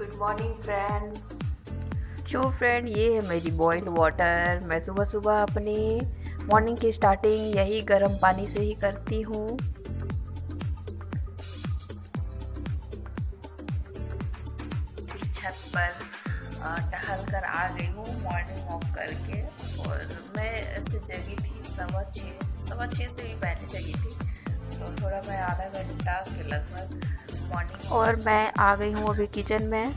good morning friends so friend ये है मेरी बॉइल्ड वाटर मैं सुबह सुबह अपने मॉर्निंग की स्टार्टिंग यही गर्म पानी से ही करती हूँ छत पर टहल कर आ गई हूँ मॉर्निंग वॉक करके और मैं ऐसे जगी थी सवा छः सवा छः से भी पहले जगी थी तो थोड़ा मैं आधा घंटा के लगभग और मैं आ गई हूँ अभी किचन में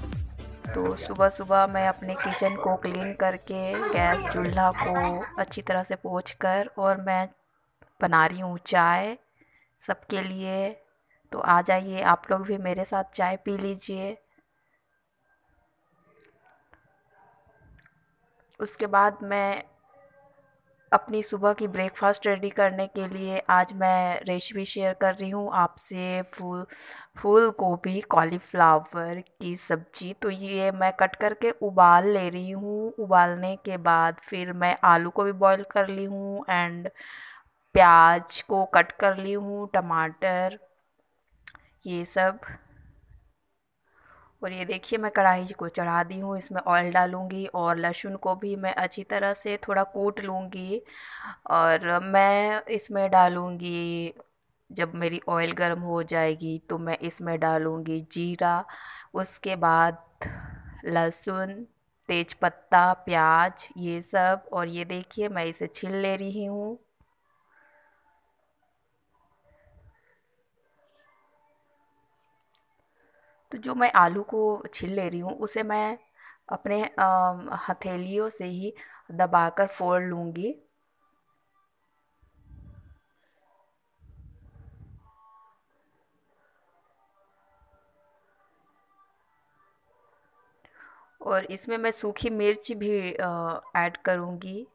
तो सुबह सुबह मैं अपने किचन को क्लीन करके गैस चूल्हा को अच्छी तरह से पोछ कर और मैं बना रही हूँ चाय सबके लिए तो आ जाइए आप लोग भी मेरे साथ चाय पी लीजिए उसके बाद मैं अपनी सुबह की ब्रेकफास्ट रेडी करने के लिए आज मैं रेसिपी शेयर कर रही हूँ आपसे फूल फूल गोभी कॉलीफ्लावर की सब्ज़ी तो ये मैं कट करके उबाल ले रही हूँ उबालने के बाद फिर मैं आलू को भी बॉईल कर ली हूँ एंड प्याज को कट कर ली हूँ टमाटर ये सब और ये देखिए मैं कढ़ाई को चढ़ा दी हूँ इसमें ऑयल डालूँगी और लहसुन को भी मैं अच्छी तरह से थोड़ा कूट लूँगी और मैं इसमें डालूँगी जब मेरी ऑयल गर्म हो जाएगी तो मैं इसमें डालूँगी जीरा उसके बाद लहसुन तेज़पत्ता प्याज ये सब और ये देखिए मैं इसे छील ले रही हूँ तो जो मैं आलू को छील ले रही हूँ उसे मैं अपने हथेलियों से ही दबाकर फोड़ लूँगी और इसमें मैं सूखी मिर्च भी ऐड करूँगी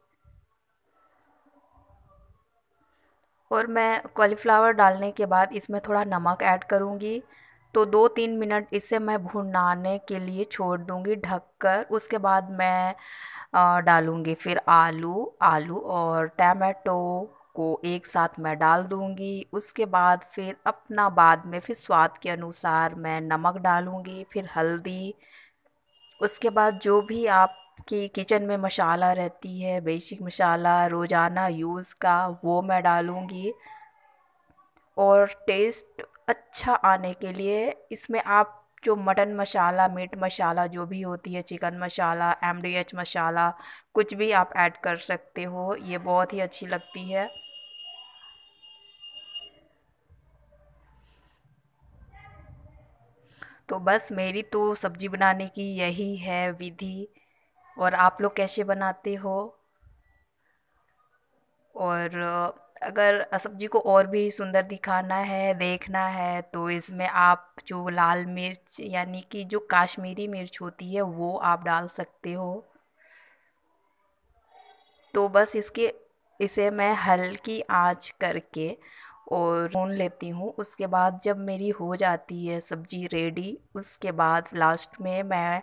और मैं कॉलीफ्लावर डालने के बाद इसमें थोड़ा नमक ऐड करूँगी तो दो तीन मिनट इसे मैं भुनाने के लिए छोड़ दूँगी ढक कर उसके बाद मैं डालूँगी फिर आलू आलू और टमाटो को एक साथ मैं डाल दूँगी उसके बाद फिर अपना बाद में फिर स्वाद के अनुसार मैं नमक डालूँगी फिर हल्दी उसके बाद जो भी आप कि किचन में मसाला रहती है बेसिक मसाला रोज़ाना यूज़ का वो मैं डालूँगी और टेस्ट अच्छा आने के लिए इसमें आप जो मटन मसाला मीट मसाला जो भी होती है चिकन मसाला एम डी एच मसाला कुछ भी आप ऐड कर सकते हो ये बहुत ही अच्छी लगती है तो बस मेरी तो सब्ज़ी बनाने की यही है विधि और आप लोग कैसे बनाते हो और अगर सब्ज़ी को और भी सुंदर दिखाना है देखना है तो इसमें आप जो लाल मिर्च यानी कि जो काश्मीरी मिर्च होती है वो आप डाल सकते हो तो बस इसके इसे मैं हल्की आंच करके और भून लेती हूँ उसके बाद जब मेरी हो जाती है सब्ज़ी रेडी उसके बाद लास्ट में मैं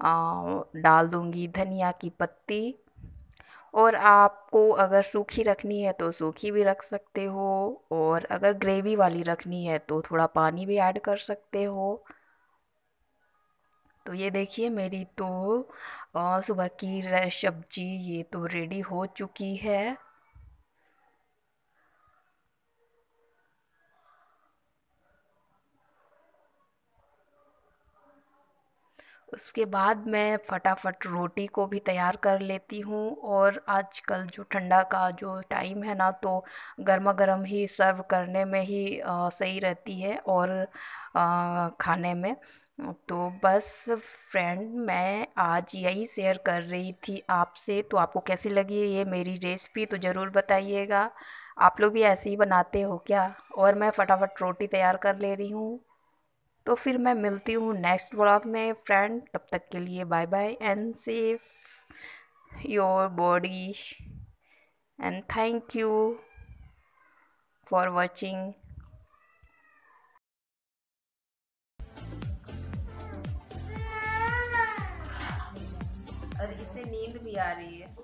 आ, डाल दूँगी धनिया की पत्ती और आपको अगर सूखी रखनी है तो सूखी भी रख सकते हो और अगर ग्रेवी वाली रखनी है तो थोड़ा पानी भी ऐड कर सकते हो तो ये देखिए मेरी तो सुबह की सब्जी ये तो रेडी हो चुकी है उसके बाद मैं फटाफट रोटी को भी तैयार कर लेती हूँ और आजकल जो ठंडा का जो टाइम है ना तो गर्मा गर्म ही सर्व करने में ही आ, सही रहती है और आ, खाने में तो बस फ्रेंड मैं आज यही शेयर कर रही थी आपसे तो आपको कैसी लगी ये मेरी रेसिपी तो ज़रूर बताइएगा आप लोग भी ऐसे ही बनाते हो क्या और मैं फटाफट रोटी तैयार कर ले रही हूँ तो फिर मैं मिलती हूँ नेक्स्ट ब्लॉग में फ्रेंड तब तक के लिए bye bye and safe your body and thank you for watching और इसे नींद भी आ रही है